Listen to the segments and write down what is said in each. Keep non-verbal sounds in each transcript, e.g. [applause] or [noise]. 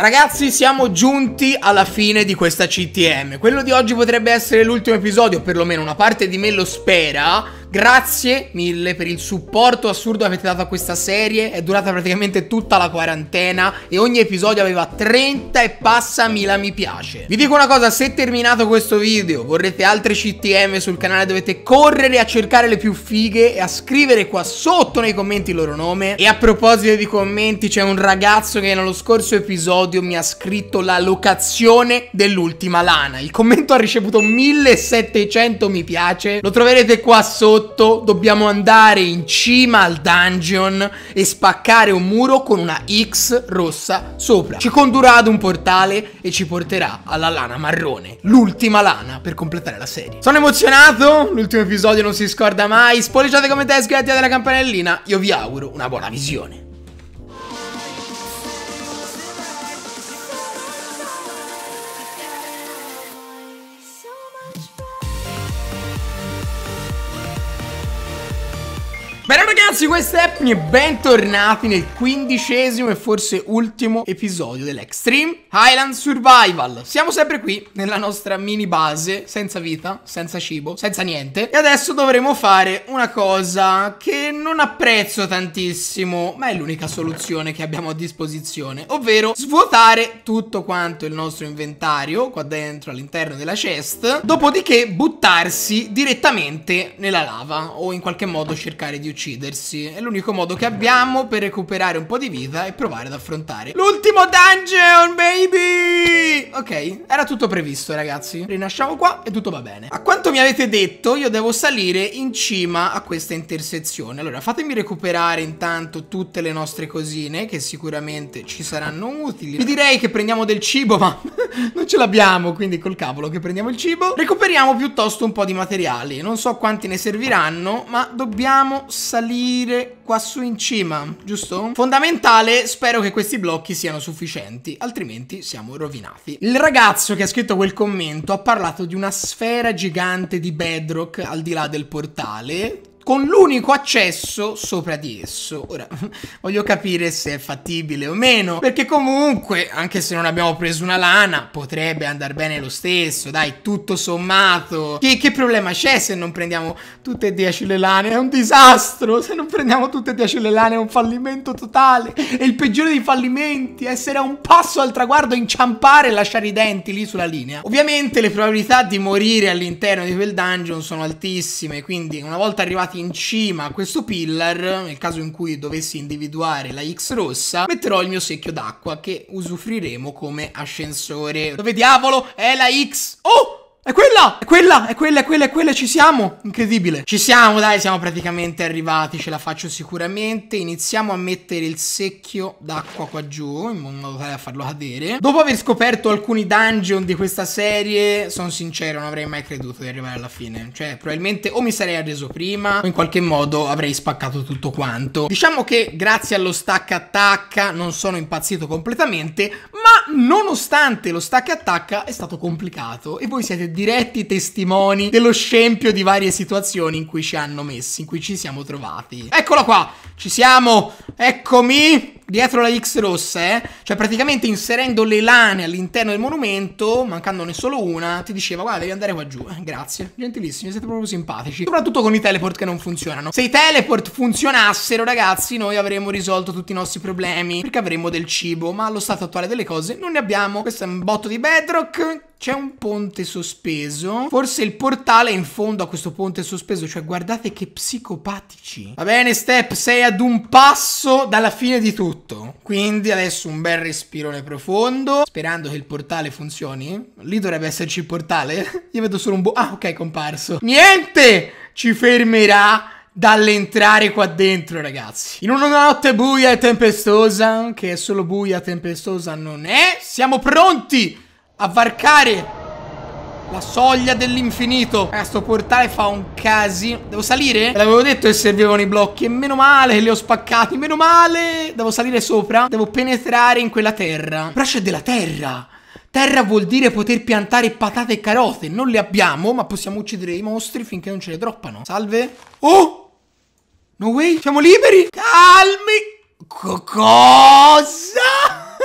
Ragazzi siamo giunti alla fine di questa CTM Quello di oggi potrebbe essere l'ultimo episodio Perlomeno una parte di me lo spera Grazie mille per il supporto assurdo che avete dato a questa serie. È durata praticamente tutta la quarantena e ogni episodio aveva 30 e passa mila mi piace. Vi dico una cosa, se terminato questo video vorrete altre CTM sul canale dovete correre a cercare le più fighe e a scrivere qua sotto nei commenti il loro nome. E a proposito di commenti c'è un ragazzo che nello scorso episodio mi ha scritto la locazione dell'ultima lana. Il commento ha ricevuto 1700 mi piace. Lo troverete qua sotto sotto, dobbiamo andare in cima al dungeon e spaccare un muro con una X rossa sopra. Ci condurrà ad un portale e ci porterà alla lana marrone, l'ultima lana per completare la serie. Sono emozionato, l'ultimo episodio non si scorda mai, spolliciate come te e iscrivetevi alla campanellina, io vi auguro una buona visione. ragazzi, questo è Epni e bentornati nel quindicesimo e forse ultimo episodio dell'Extreme Highland Survival. Siamo sempre qui, nella nostra mini base, senza vita, senza cibo, senza niente. E adesso dovremo fare una cosa che non apprezzo tantissimo, ma è l'unica soluzione che abbiamo a disposizione, ovvero svuotare tutto quanto il nostro inventario qua dentro all'interno della chest, dopodiché buttarsi direttamente nella lava o in qualche modo cercare di uccidersi persi. È l'unico modo che abbiamo per recuperare un po' di vita e provare ad affrontare l'ultimo dungeon, baby! Ok, era tutto previsto, ragazzi. Rinasciamo qua e tutto va bene. A quanto mi avete detto, io devo salire in cima a questa intersezione. Allora, fatemi recuperare intanto tutte le nostre cosine che sicuramente ci saranno utili. Vi direi che prendiamo del cibo, ma... [laughs] non ce l'abbiamo, quindi col cavolo che prendiamo il cibo. Recuperiamo piuttosto un po' di materiali, non so quanti ne serviranno, ma dobbiamo salire qua su in cima, giusto? Fondamentale, spero che questi blocchi siano sufficienti, altrimenti siamo rovinati. Il ragazzo che ha scritto quel commento ha parlato di una sfera gigante di bedrock al di là del portale, con l'unico accesso sopra di esso. Ora, [laughs] voglio capire se è fattibile o meno, perché comunque, anche se non abbiamo preso una lana, potrebbe andare bene lo stesso, dai, tutto sommato. Che, che problema c'è se non prendiamo tutte e dieci le lane? È un disastro! Se non prendiamo tutte e dieci le lane è un fallimento totale, è il peggiore dei fallimenti, essere a un passo al traguardo, inciampare e lasciare i denti lì sulla linea. Ovviamente le probabilità di morire all'interno di quel dungeon sono altissime, quindi una volta arrivati in cima a questo pillar, nel caso in cui dovessi individuare la X rossa, metterò il mio secchio d'acqua che usufruiremo come ascensore. Dove diavolo è la X? Oh! È quella! È quella! È quella, è quella, è quella, ci siamo! Incredibile! Ci siamo, dai, siamo praticamente arrivati, ce la faccio sicuramente. Iniziamo a mettere il secchio d'acqua qua giù, in modo tale da farlo cadere. Dopo aver scoperto alcuni dungeon di questa serie, sono sincero, non avrei mai creduto di arrivare alla fine. Cioè, probabilmente o mi sarei arreso prima, o in qualche modo avrei spaccato tutto quanto. Diciamo che grazie allo stacca attacca non sono impazzito completamente, ma nonostante lo stacca attacca è stato complicato e voi siete diretti testimoni dello scempio di varie situazioni in cui ci hanno messi, in cui ci siamo trovati. Eccolo qua, ci siamo, eccomi dietro la X rossa, eh? cioè praticamente inserendo le lane all'interno del monumento, mancandone solo una, ti diceva guarda devi andare qua giù, eh, grazie, gentilissimi, siete proprio simpatici, soprattutto con i teleport che non funzionano. Se i teleport funzionassero ragazzi noi avremmo risolto tutti i nostri problemi perché avremmo del cibo, ma allo stato attuale delle cose non ne abbiamo. Questo è un botto di bedrock c'è un ponte sospeso. Forse il portale è in fondo a questo ponte sospeso. Cioè, guardate che psicopatici. Va bene, Step, sei ad un passo dalla fine di tutto. Quindi adesso un bel respirone profondo. Sperando che il portale funzioni. Lì dovrebbe esserci il portale. [laughs] Io vedo solo un bu... Ah, ok, è comparso. Niente! Ci fermerà dall'entrare qua dentro, ragazzi. In una notte buia e tempestosa, che è solo buia e tempestosa non è, siamo pronti a varcare la soglia dell'infinito Questo portale fa un casino Devo salire? L'avevo detto che servivano i blocchi E meno male che li ho spaccati Meno male Devo salire sopra Devo penetrare in quella terra Però c'è della terra Terra vuol dire poter piantare patate e carote Non le abbiamo Ma possiamo uccidere i mostri finché non ce le droppano Salve Oh No way Siamo liberi Calmi C Cosa? [laughs]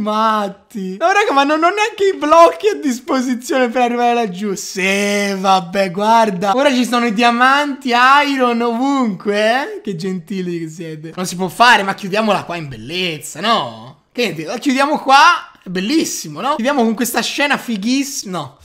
matti. No, raga, ma non ho neanche i blocchi a disposizione per arrivare laggiù. Se, vabbè, guarda. Ora ci sono i diamanti, iron ovunque. Eh? Che gentili che siete. Non si può fare, ma chiudiamola qua in bellezza, no? Che la chiudiamo qua. È bellissimo, no? Chiudiamo con questa scena fighissima. No.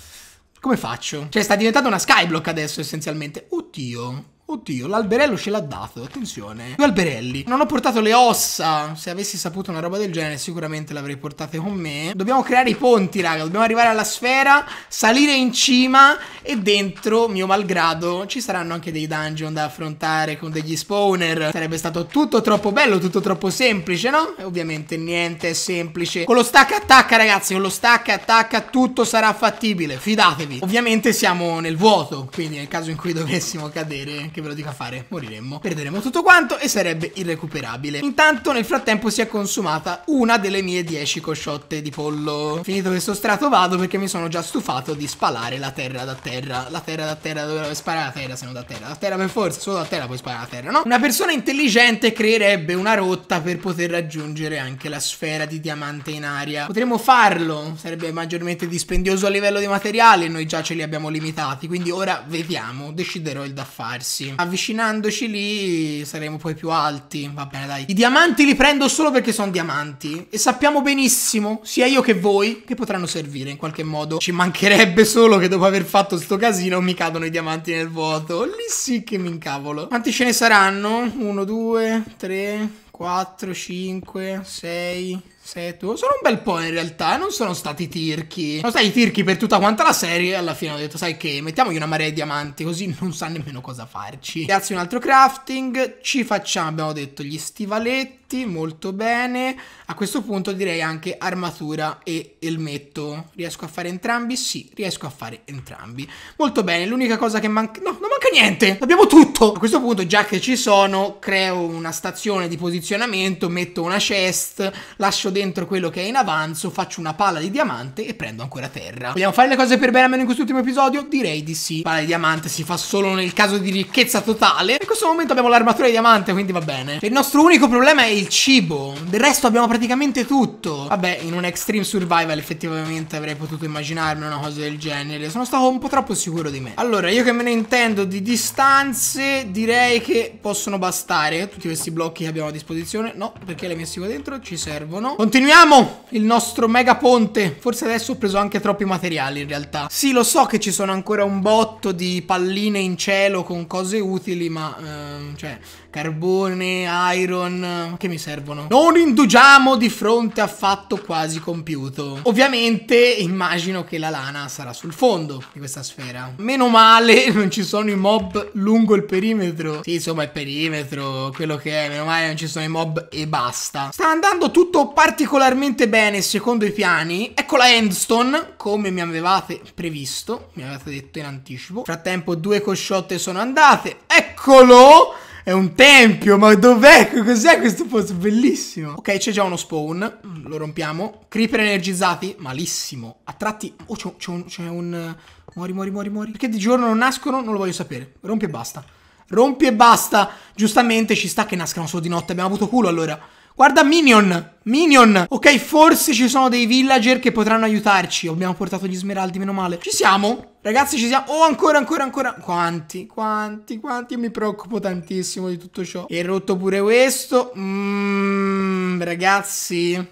Come faccio? Cioè, sta diventando una skyblock adesso, essenzialmente. Oddio. Oddio, l'alberello ce l'ha dato, attenzione. Due alberelli. Non ho portato le ossa. Se avessi saputo una roba del genere sicuramente l'avrei portate con me. Dobbiamo creare i ponti, raga. Dobbiamo arrivare alla sfera, salire in cima e dentro, mio malgrado, ci saranno anche dei dungeon da affrontare con degli spawner. Sarebbe stato tutto troppo bello, tutto troppo semplice, no? E ovviamente niente è semplice. Con lo stack attacca, ragazzi, con lo stack attacca tutto sarà fattibile, fidatevi. Ovviamente siamo nel vuoto, quindi nel caso in cui dovessimo cadere che ve lo dica fare, moriremmo. Perderemo tutto quanto e sarebbe irrecuperabile. Intanto nel frattempo si è consumata una delle mie 10 cosciotte di pollo. Finito questo strato vado perché mi sono già stufato di spalare la terra da terra. La terra da terra dove sparare la terra se non da terra. Da terra per forza, solo da terra puoi sparare la terra, no? Una persona intelligente creerebbe una rotta per poter raggiungere anche la sfera di diamante in aria. Potremmo farlo, sarebbe maggiormente dispendioso a livello di materiali e noi già ce li abbiamo limitati, quindi ora vediamo, deciderò il da farsi bassi. Avvicinandoci lì saremo poi più alti. Va bene, dai. I diamanti li prendo solo perché sono diamanti. E sappiamo benissimo, sia io che voi, che potranno servire in qualche modo. Ci mancherebbe solo che dopo aver fatto sto casino mi cadono i diamanti nel vuoto. Lì sì che mi incavolo. Quanti ce ne saranno? Uno, due, tre, quattro, cinque, sei... Sei Sono un bel po' in realtà, non sono stati tirchi. Sono stati tirchi per tutta quanta la serie e alla fine ho detto, sai che, mettiamogli una marea di diamanti così [laughs] non sa nemmeno cosa farci. Grazie un altro crafting, ci facciamo, abbiamo detto, gli stivaletti pezzetti, molto bene. A questo punto direi anche armatura e elmetto. Riesco a fare entrambi? Sì, riesco a fare entrambi. Molto bene, l'unica cosa che manca... No, non manca niente, abbiamo tutto. A questo punto, già che ci sono, creo una stazione di posizionamento, metto una chest, lascio dentro quello che è in avanzo, faccio una pala di diamante e prendo ancora terra. Vogliamo fare le cose per bene almeno in quest'ultimo episodio? Direi di sì. Pala di diamante si fa solo nel caso di ricchezza totale. In questo momento abbiamo l'armatura di diamante, quindi va bene. Il nostro unico problema è il cibo. Del resto abbiamo praticamente tutto. Vabbè, in un extreme survival effettivamente avrei potuto immaginarmi una cosa del genere. Sono stato un po' troppo sicuro di me. Allora, io che me ne intendo di distanze, direi che possono bastare tutti questi blocchi che abbiamo a disposizione. No, perché li hai messi qua dentro? Ci servono. Continuiamo il nostro mega ponte. Forse adesso ho preso anche troppi materiali in realtà. Sì, lo so che ci sono ancora un botto di palline in cielo con cose utili, ma... Ehm, cioè... Carbone, iron, che mi servono? Non indugiamo di fronte a fatto quasi compiuto. Ovviamente immagino che la lana sarà sul fondo di questa sfera. Meno male [laughs] non ci sono i mob lungo il perimetro. Sì, insomma, il perimetro, quello che è. Meno male non ci sono i mob e basta. Sta andando tutto particolarmente bene secondo i piani. Ecco la endstone, come mi avevate previsto. Mi avevate detto in anticipo. Nel frattempo due cosciotte sono andate. Eccolo! È un tempio, ma dov'è? Cos'è questo posto? Bellissimo. Ok, c'è già uno spawn, lo rompiamo. Creeper energizzati, malissimo. A tratti... Oh, c'è un, un... Muori, muori, muori, muori. Perché di giorno non nascono? Non lo voglio sapere. Rompi e basta. Rompi e basta. Giustamente ci sta che nascano solo di notte. Abbiamo avuto culo allora. Guarda Minion! Minion! Ok, forse ci sono dei villager che potranno aiutarci. Abbiamo portato gli smeraldi, meno male. Ci siamo? Ragazzi, ci siamo. Oh, ancora, ancora, ancora. Quanti, quanti, quanti. Io mi preoccupo tantissimo di tutto ciò. E rotto pure questo. Mmm, ragazzi.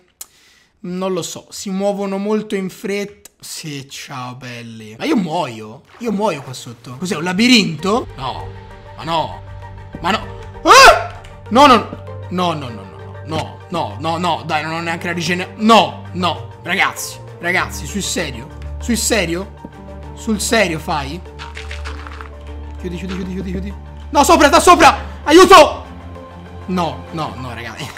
Non lo so. Si muovono molto in fretta. Sì, ciao belli. Ma io muoio. Io muoio qua sotto. Cos'è, un labirinto? No. Ma no. Ma no. Ah! No, no, no, no, no. no no, no, no, no, dai, non ho neanche la rigenerazione. No, no, ragazzi, ragazzi, sul serio? Sul serio? Sul serio fai? Chiudi, chiudi, chiudi, chiudi, chiudi. No, sopra, da sopra! Aiuto! No, no, no, ragazzi.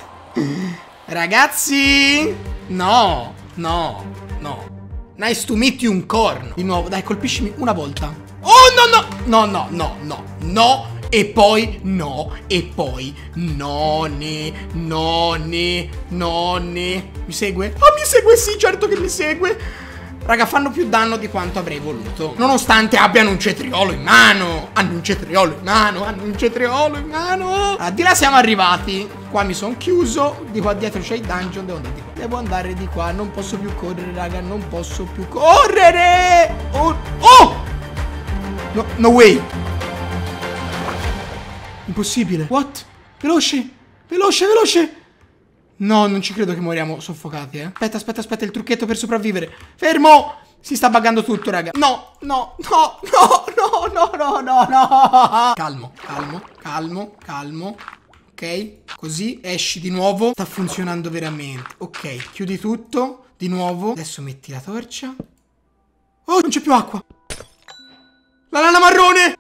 ragazzi! No, no, no. Nice to meet you un corno. Di nuovo, dai, colpiscimi una volta. Oh, no, no! No, no, no, no, no e poi no, e poi nonne, nonne, nonne. Mi segue? Ah, oh, mi segue, sì, certo che mi segue. Raga, fanno più danno di quanto avrei voluto. Nonostante abbiano un cetriolo in mano. Hanno un cetriolo in mano, hanno un cetriolo in mano. Ah, di là siamo arrivati. Qua mi sono chiuso. Di qua dietro c'è il dungeon. Devo andare di qua. Devo andare di qua. Non posso più correre, raga. Non posso più correre. Oh! oh! No, no way. Impossibile. What? Veloce! Veloce, veloce! No, non ci credo che moriamo soffocati, eh. Aspetta, aspetta, aspetta, il trucchetto per sopravvivere. Fermo! Si sta buggando tutto, raga. No, no, no, no, no, no, no, no, no. Calmo, calmo, calmo, calmo. Ok, così esci di nuovo. Sta funzionando veramente. Ok, chiudi tutto di nuovo. Adesso metti la torcia. Oh, non c'è più acqua. La lana marrone!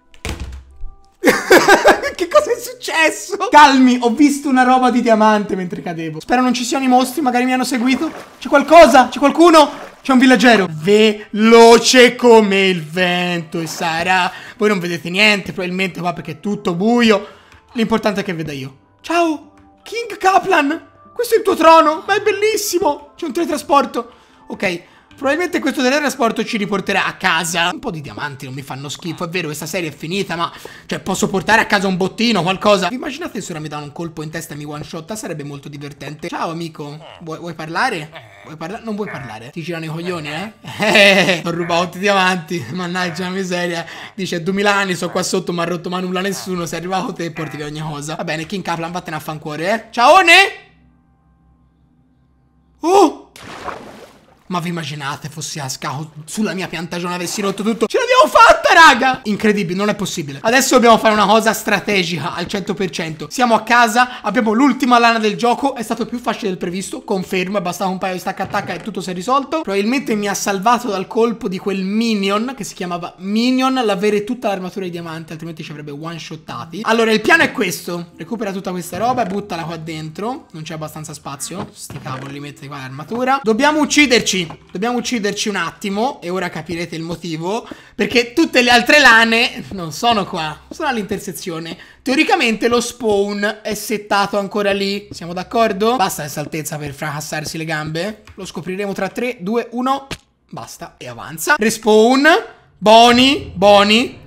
[laughs] che cosa è successo? Calmi, ho visto una roba di diamante mentre cadevo. Spero non ci siano i mostri, magari mi hanno seguito. C'è qualcosa? C'è qualcuno? C'è un villaggero veloce come il vento e sarà. Voi non vedete niente, probabilmente va perché è tutto buio. L'importante è che veda io. Ciao, King Kaplan. Questo è il tuo trono, ma è bellissimo. C'è un teletrasporto. Ok, Probabilmente questo Terrasport ci riporterà a casa un po' di diamanti, non mi fanno schifo, è vero questa serie è finita ma cioè posso portare a casa un bottino, qualcosa. Vi immaginate se ora mi danno un colpo in testa e mi one shot, sarebbe molto divertente. Ciao amico, vuoi, vuoi parlare? Vuoi parlare? non vuoi parlare? Ti girano i coglioni eh? Eh, ho rubato tutti i diamanti, mannaggia la miseria. Dice 2000 anni, sono qua sotto, mi ha rotto ma nulla nessuno, sei arrivato te e porti via ogni cosa. Va bene, King Kaplan vattene a fancuore eh. Ciao ne! Ma vi immaginate fossi a scout sulla mia piantagione avessi rotto tutto? Ce l'abbiamo fatta, raga! Incredibile, non è possibile. Adesso dobbiamo fare una cosa strategica al 100%. Siamo a casa, abbiamo l'ultima lana del gioco, è stato più facile del previsto, confermo, è bastato un paio di stacca attacca e tutto si è risolto. Probabilmente mi ha salvato dal colpo di quel minion che si chiamava Minion, l'avere tutta l'armatura di diamante, altrimenti ci avrebbe one-shottati. Allora, il piano è questo. Recupera tutta questa roba e buttala qua dentro. Non c'è abbastanza spazio. Sti cavoli, metti qua l'armatura. Dobbiamo ucciderci ucciderci. Dobbiamo ucciderci un attimo, e ora capirete il motivo, perché tutte le altre lane non sono qua, sono all'intersezione. Teoricamente lo spawn è settato ancora lì, siamo d'accordo? Basta questa altezza per fracassarsi le gambe. Lo scopriremo tra 3, 2, 1, basta, e avanza. Respawn, Boni, Boni,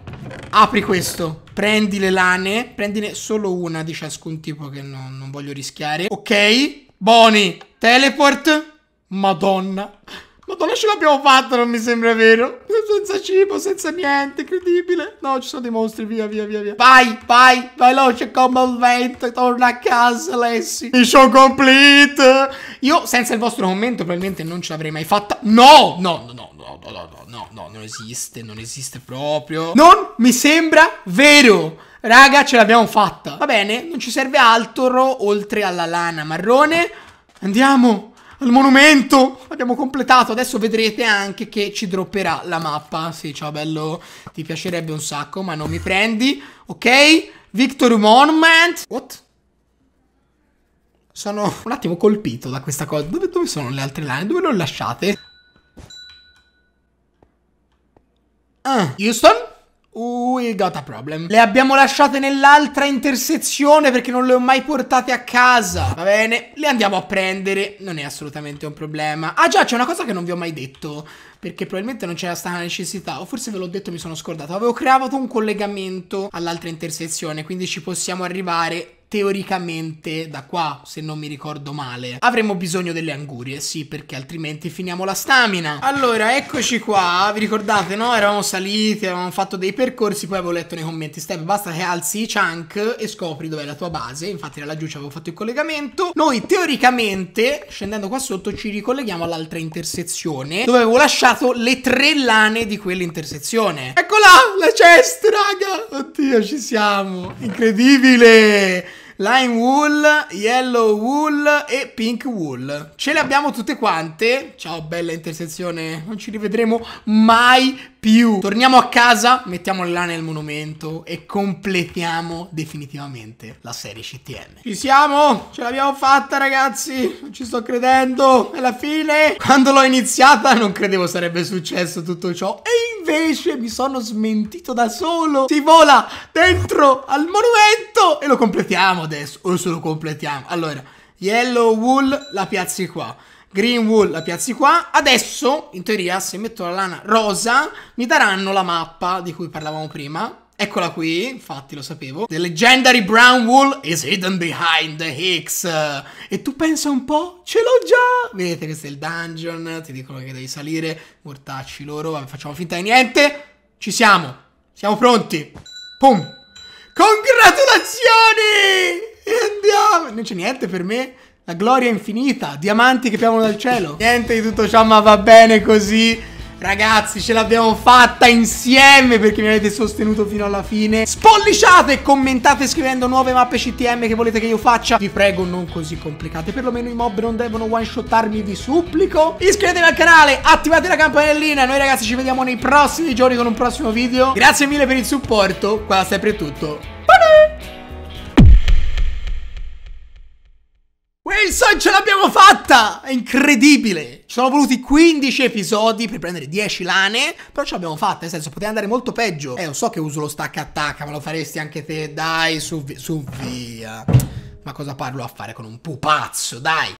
apri questo. Prendi le lane, prendine solo una di ciascun tipo che non, non voglio rischiare. Ok, Boni, teleport, Madonna. Madonna, ce l'abbiamo fatta, non mi sembra vero. Senza cibo, senza niente, incredibile. No, ci sono dei mostri, via, via, via, via. Vai, vai, veloce come il vento, torna a casa, Lessi. Mission complete. Io, senza il vostro commento, probabilmente non ce l'avrei mai fatta. No, no, no, no, no, no, no, no, no, non esiste, non esiste proprio. Non mi sembra vero. Raga, ce l'abbiamo fatta. Va bene, non ci serve altro oltre alla lana marrone. Andiamo al monumento. Abbiamo completato. Adesso vedrete anche che ci dropperà la mappa. Sì, ciao bello, ti piacerebbe un sacco, ma non mi prendi. Ok? Victory Monument. What? Sono un attimo colpito da questa cosa. Dove, dove sono le altre lane? Dove le ho lasciate? Ah, Houston? We uh, got a problem. Le abbiamo lasciate nell'altra intersezione perché non le ho mai portate a casa. Va bene, le andiamo a prendere. Non è assolutamente un problema. Ah già, c'è una cosa che non vi ho mai detto. Perché probabilmente non c'era stata necessità. O forse ve l'ho detto e mi sono scordato. Avevo creato un collegamento all'altra intersezione. Quindi ci possiamo arrivare teoricamente da qua, se non mi ricordo male. Avremo bisogno delle angurie, sì, perché altrimenti finiamo la stamina. Allora, eccoci qua. Vi ricordate, no? Eravamo saliti, avevamo fatto dei percorsi, poi avevo letto nei commenti, Step, basta che alzi i chunk e scopri dov'è la tua base. Infatti era laggiù ci avevo fatto il collegamento. Noi, teoricamente, scendendo qua sotto, ci ricolleghiamo all'altra intersezione, dove avevo lasciato le tre lane di quell'intersezione. Eccola, la chest, raga! Oddio, ci siamo! Incredibile! Lime Wool, Yellow Wool e Pink Wool. Ce le abbiamo tutte quante. Ciao, bella intersezione. Non ci rivedremo mai più. Torniamo a casa, mettiamo là nel monumento e completiamo definitivamente la serie CTN. Ci siamo, ce l'abbiamo fatta ragazzi, non ci sto credendo, è la fine. Quando l'ho iniziata non credevo sarebbe successo tutto ciò e invece mi sono smentito da solo. Si vola dentro al monumento e lo completiamo adesso, o se lo completiamo. Allora, Yellow Wool la piazzi qua. Green Greenwall la piazzi qua. Adesso, in teoria, se metto la lana rosa, mi daranno la mappa di cui parlavamo prima. Eccola qui, infatti lo sapevo. The legendary brown wool is hidden behind the Hicks. E tu pensa un po', ce l'ho già! Vedete, questo è il dungeon, ti dicono che devi salire, mortacci loro, vabbè, facciamo finta di niente. Ci siamo, siamo pronti. Pum! Congratulazioni! E andiamo! Non c'è niente per me. La gloria infinita, diamanti che piovono dal cielo. Niente di tutto ciò, ma va bene così. Ragazzi, ce l'abbiamo fatta insieme perché mi avete sostenuto fino alla fine. Spolliciate commentate scrivendo nuove mappe CTM che volete che io faccia. Vi prego, non così complicate. Perlomeno i mob non devono one-shottarmi, vi supplico. Iscrivetevi al canale, attivate la campanellina. Noi ragazzi ci vediamo nei prossimi giorni con un prossimo video. Grazie mille per il supporto. Qua sempre è tutto. Madonna, ce l'abbiamo fatta! È incredibile! Ci sono voluti 15 episodi per prendere 10 lane, però ce l'abbiamo fatta, nel senso, poteva andare molto peggio. Eh, lo so che uso lo stacca attacca, ma lo faresti anche te, dai, su, su via. Ma cosa parlo a fare con un pupazzo, dai!